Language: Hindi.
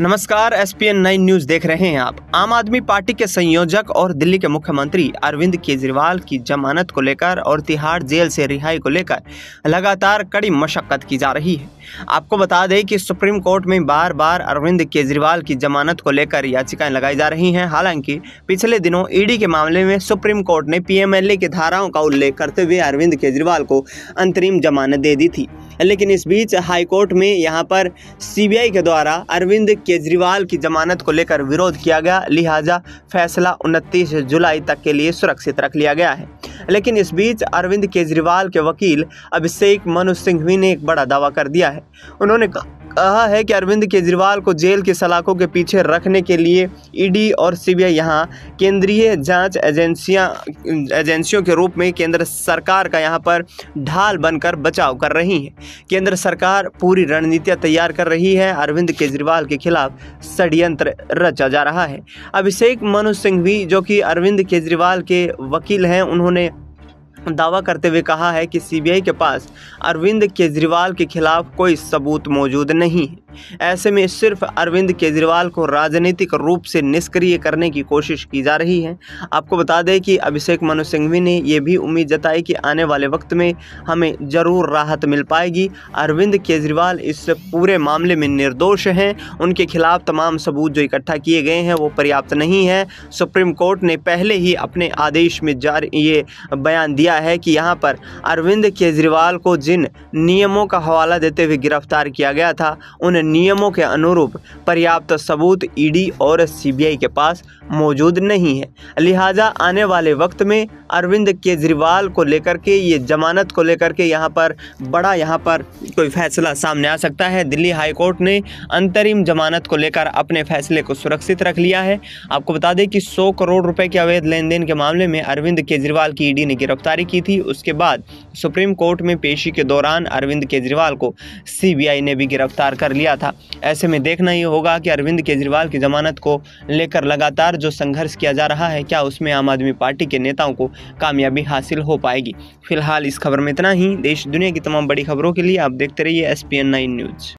नमस्कार S P N nine news देख रहे हैं आप आम आदमी पार्टी के संयोजक और दिल्ली के मुख्यमंत्री अरविंद केजरीवाल की जमानत को लेकर और तिहाड़ जेल से रिहाई को लेकर लगातार कड़ी मशक्कत की जा रही है आपको बता दें कि सुप्रीम कोर्ट में बार बार अरविंद केजरीवाल की जमानत को लेकर याचिकाएं लगाई जा रही हैं हालांकि पिछले दिनों ईडी के मामले में सुप्रीम कोर्ट ने पीएमएलए की धाराओं का उल्लेख करते हुए अरविंद केजरीवाल को अंतरिम जमानत दे दी थी लेकिन इस बीच हाईकोर्ट में यहाँ पर सीबीआई के द्वारा अरविंद केजरीवाल की जमानत को लेकर विरोध किया गया लिहाजा फैसला उनतीस जुलाई तक के लिए सुरक्षित रख लिया गया है लेकिन इस बीच अरविंद केजरीवाल के वकील अभिषेक मनु सिंघवी ने एक बड़ा दावा कर दिया है उन्होंने कहा कहा है कि अरविंद केजरीवाल को जेल के सलाखों के पीछे रखने के लिए ईडी और सीबीआई यहां केंद्रीय जांच एजेंसियां एजेंसियों के रूप में केंद्र सरकार का यहां पर ढाल बनकर बचाव कर रही हैं केंद्र सरकार पूरी रणनीतियां तैयार कर रही है अरविंद केजरीवाल के खिलाफ षड्यंत्र रचा जा रहा है अभिषेक मनु सिंह भी जो कि अरविंद केजरीवाल के वकील हैं उन्होंने दावा करते हुए कहा है कि सीबीआई के पास अरविंद केजरीवाल के खिलाफ कोई सबूत मौजूद नहीं है ऐसे में सिर्फ अरविंद केजरीवाल को राजनीतिक रूप से निष्क्रिय करने की कोशिश की जा रही है आपको बता दें कि अभिषेक मनु सिंघवी ने यह भी उम्मीद जताई कि आने वाले वक्त में हमें ज़रूर राहत मिल पाएगी अरविंद केजरीवाल इस पूरे मामले में निर्दोष हैं उनके खिलाफ तमाम सबूत जो इकट्ठा किए गए हैं वो पर्याप्त नहीं है सुप्रीम कोर्ट ने पहले ही अपने आदेश में जारी ये बयान दिया है कि यहाँ पर अरविंद केजरीवाल को जिन नियमों का हवाला देते हुए गिरफ्तार किया गया था उन नियमों के अनुरूप पर्याप्त सबूत ईडी और सीबीआई के पास मौजूद नहीं है लिहाजा आने वाले वक्त में अरविंद केजरीवाल को लेकर के ये जमानत को लेकर के यहाँ पर बड़ा यहाँ पर कोई फैसला सामने आ सकता है दिल्ली हाईकोर्ट ने अंतरिम जमानत को लेकर अपने फैसले को सुरक्षित रख लिया है आपको बता दें कि सौ करोड़ रुपए के अवैध लेन देन के मामले में अरविंद केजरीवाल की ईडी ने गिरफ्तारी की थी उसके बाद सुप्रीम कोर्ट में पेशी के दौरान अरविंद केजरीवाल को सी ने भी गिरफ्तार कर लिया किया था ऐसे में देखना ही होगा कि अरविंद केजरीवाल की जमानत को लेकर लगातार जो संघर्ष किया जा रहा है क्या उसमें आम आदमी पार्टी के नेताओं को कामयाबी हासिल हो पाएगी फिलहाल इस खबर में इतना ही देश दुनिया की तमाम बड़ी खबरों के लिए आप देखते रहिए एस पी न्यूज़